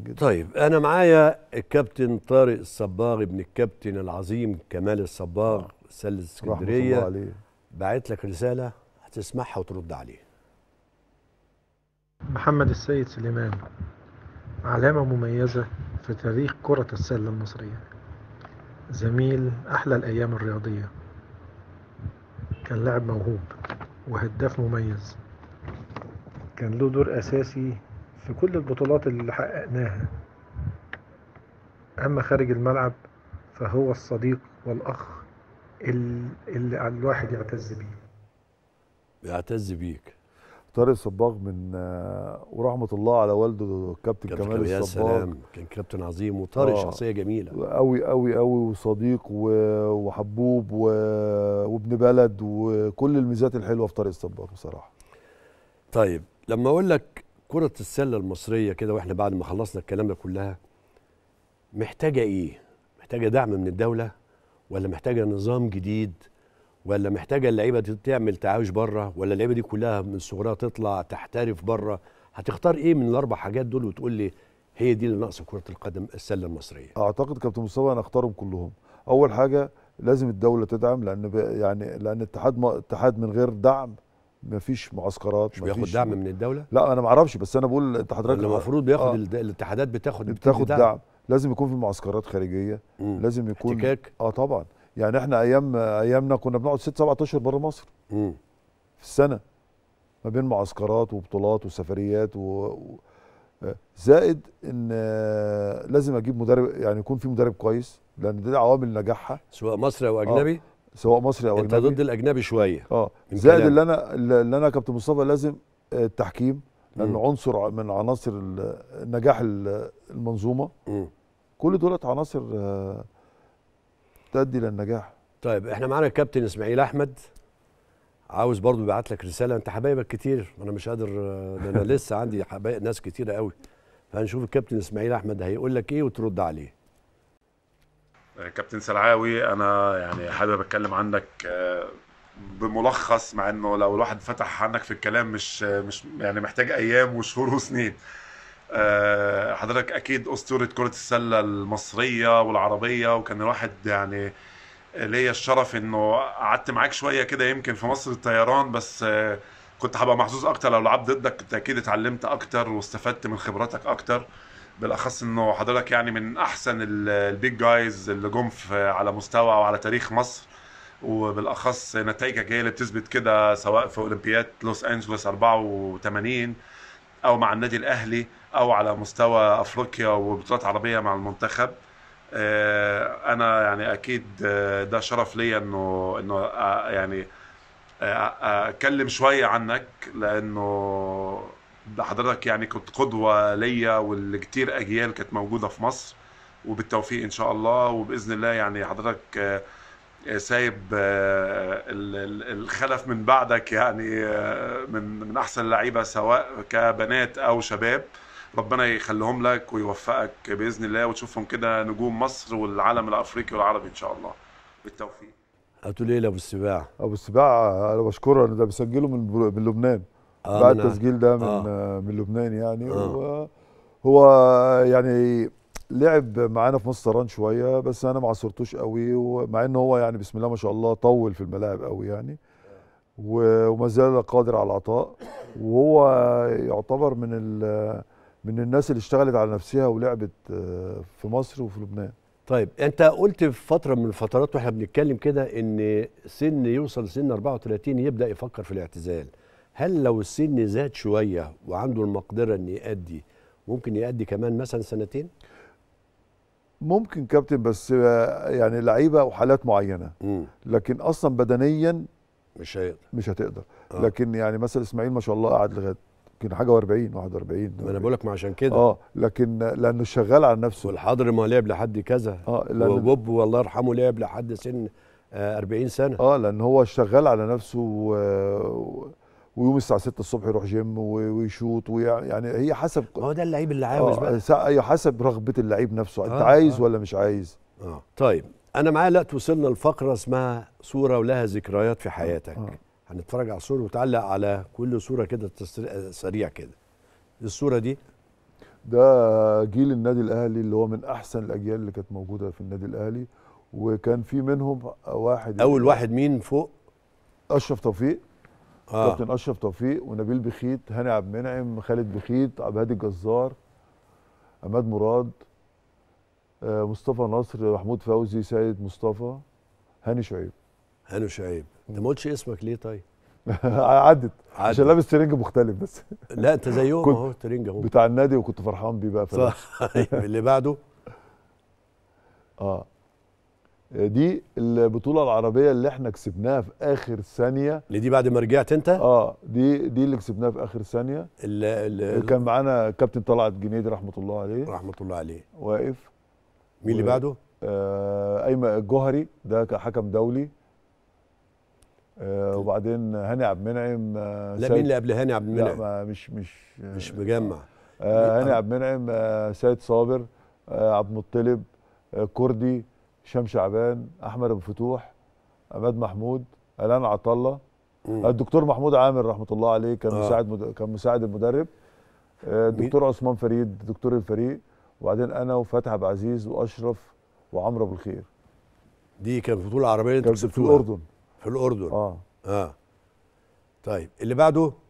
جدا. طيب انا معايا الكابتن طارق الصباغ ابن الكابتن العظيم كمال الصباغ سله اسكندريه باعت لك رساله هتسمعها وترد عليه محمد السيد سليمان علامه مميزه في تاريخ كره السله المصريه زميل احلى الايام الرياضيه كان لاعب موهوب وهداف مميز كان له دور اساسي في كل البطولات اللي حققناها أما خارج الملعب فهو الصديق والأخ اللي الواحد يعتز بيه بيعتز بيك طارق صباغ من ورحمه الله على والده كابتن كمال يا سلام كان كابتن عظيم وطارق آه شخصيه جميله قوي قوي قوي وصديق وحبوب وابن بلد وكل الميزات الحلوه في طارق الصباغ بصراحه طيب لما اقول لك كرة السلة المصرية كده واحنا بعد ما خلصنا الكلام ده كلها محتاجة ايه؟ محتاجة دعم من الدولة ولا محتاجة نظام جديد ولا محتاجة اللعيبة دي تعمل تعايش بره ولا اللعيبة دي كلها من صغرها تطلع تحترف بره هتختار ايه من الاربع حاجات دول وتقول لي هي دي اللي ناقصه كرة القدم السلة المصرية اعتقد كابتن مصطفى انا اختارهم كلهم اول حاجة لازم الدوله تدعم لان يعني لان اتحاد اتحاد من غير دعم مفيش معسكرات مش بياخد دعم من الدوله لا انا ما اعرفش بس انا بقول انت حضرتك المفروض آه، بياخد آه الاتحادات بتاخد بتاخد دعم. دعم لازم يكون في معسكرات خارجيه مم. لازم يكون احتكاك اه طبعا يعني احنا ايام ايامنا كنا بنقعد 6 7 اشهر بره مصر مم. في السنه ما بين معسكرات وبطولات وسفريات و... و... آه، زائد ان آه، لازم اجيب مدرب يعني يكون في مدرب كويس لان دي عوامل نجاحها سواء مصري او اجنبي آه. سواء مصري او انت ضد الاجنبي شويه اه زائد اللي انا اللي انا كابتن مصطفى لازم آه، التحكيم لانه عنصر من عناصر نجاح المنظومه م. كل دولت عناصر آه، تؤدي للنجاح طيب احنا معانا الكابتن اسماعيل احمد عاوز برضو يبعت لك رساله انت حبايبك كتير انا مش قادر آه، ده انا لسه عندي حبايب ناس كتيره قوي فهنشوف الكابتن اسماعيل احمد هيقول لك ايه وترد عليه كابتن سلعاوي انا يعني حابب اتكلم عنك آه، بملخص مع انه لو الواحد فتح عنك في الكلام مش مش يعني محتاج ايام وشهور وسنين آه، حضرتك اكيد اسطوره كره السله المصريه والعربيه وكان الواحد يعني ليا الشرف انه قعدت معاك شويه كده يمكن في مصر الطيران بس آه، كنت هبقى محظوظ اكتر لو لعبت ضدك كنت اكيد اتعلمت اكتر واستفدت من خبراتك اكتر بالاخص انه حضرتك يعني من احسن البيج جايز اللي جم على مستوى وعلى تاريخ مصر وبالاخص نتائجك هي اللي بتثبت كده سواء في اولمبياد لوس انجلوس 84 او مع النادي الاهلي او على مستوى افريقيا وبطولات عربيه مع المنتخب آه، انا يعني اكيد آه، ده شرف ليا انه انه آه، يعني اتكلم شويه عنك لانه حضرتك يعني كنت قدوه ليا والكتير اجيال كانت موجوده في مصر وبالتوفيق ان شاء الله وباذن الله يعني حضرتك آه، آه، سايب آه، الخلف من بعدك يعني من من احسن اللعيبة سواء كبنات او شباب ربنا يخليهم لك ويوفقك باذن الله وتشوفهم كده نجوم مصر والعالم الافريقي والعربي ان شاء الله بالتوفيق هتقول ايه لابو السباع؟ ابو السباع انا بشكره انا ده بيسجله من لبنان آه بعد التسجيل ده من آه من لبنان يعني آه هو يعني لعب معانا في مصر شويه بس انا ما عصرتوش قوي ومع ان هو يعني بسم الله ما شاء الله طول في الملاعب قوي يعني وما زال قادر على العطاء وهو يعتبر من من الناس اللي اشتغلت على نفسها ولعبت آه، في مصر وفي لبنان طيب انت قلت في فتره من الفترات واحنا بنتكلم كده ان سن يوصل سن 34 يبدا يفكر في الاعتزال هل لو السن زاد شويه وعنده المقدره ان يأدي ممكن يأدي كمان مثلا سنتين؟ ممكن كابتن بس يعني لعيبه وحالات معينه م. لكن اصلا بدنيا مش هيقدر مش هتقدر آه. لكن يعني مثلا اسماعيل ما شاء الله قعد لغايه يمكن حاجه و40 41 ما انا بقول لك ما عشان كده اه لكن لانه شغال على نفسه والحضر ما لعب لحد كذا اه وبوب والله يرحمه لعب لحد سن 40 آه، سنه اه لان هو شغال على نفسه و... ويقوم الساعه 6 الصبح يروح جيم ويشوط يعني هي حسب هو ده اللعيب اللي عاوز آه، بقى آه، ايوه حسب رغبه اللعيب نفسه انت آه عايز آه ولا مش عايز آه. طيب انا معايا لا وصلنا لفقره اسمها صوره ولها ذكريات في حياتك آه. آه. هنتفرج على صوره وتعلق على كل صوره كده سريع كده الصوره دي ده جيل النادي الاهلي اللي هو من احسن الاجيال اللي كانت موجوده في النادي الاهلي وكان في منهم واحد اول يعني واحد مين فوق اشرف توفيق آه. كابتن اشرف توفيق ونبيل بخيت هاني عبد المنعم خالد بخيت عبد الهادي الجزار عماد مراد آه مصطفى نصر محمود فوزي سيد مصطفى هاني شعيب هاني شعيب انت ما قلتش اسمك ليه طيب عدت عشان لابس ترنج مختلف بس لا انت زيهم اهو ترنج اهو بتاع النادي وكنت فرحان بيه بقى صح أيوة، اللي بعده اه دي البطوله العربيه اللي احنا كسبناها في اخر ثانيه اللي دي بعد ما رجعت انت اه دي دي اللي كسبناها في اخر ثانيه اللي كان معانا كابتن طلعت جنيدي رحمه الله عليه رحمه الله عليه واقف مين و... اللي بعده آه ايمن الجوهري ده حكم دولي آه وبعدين هاني عبد المنعم آه لا مين اللي قبل هاني عبد المنعم لا مش مش آه، مش مجمع آه هاني عبد المنعم آه سيد صابر آه عبد المطلب آه كردي هشام شعبان احمد ابو فتوح عماد محمود الان عطله الدكتور محمود عامر رحمه الله عليه كان آه. مساعد مد... كان مساعد المدرب آه، الدكتور عثمان فريد دكتور الفريق وبعدين انا وفتح عبد العزيز واشرف وعمرو ابو الخير دي كانت بطوله عربيه انت كسبتوها في الاردن في الاردن اه اه طيب اللي بعده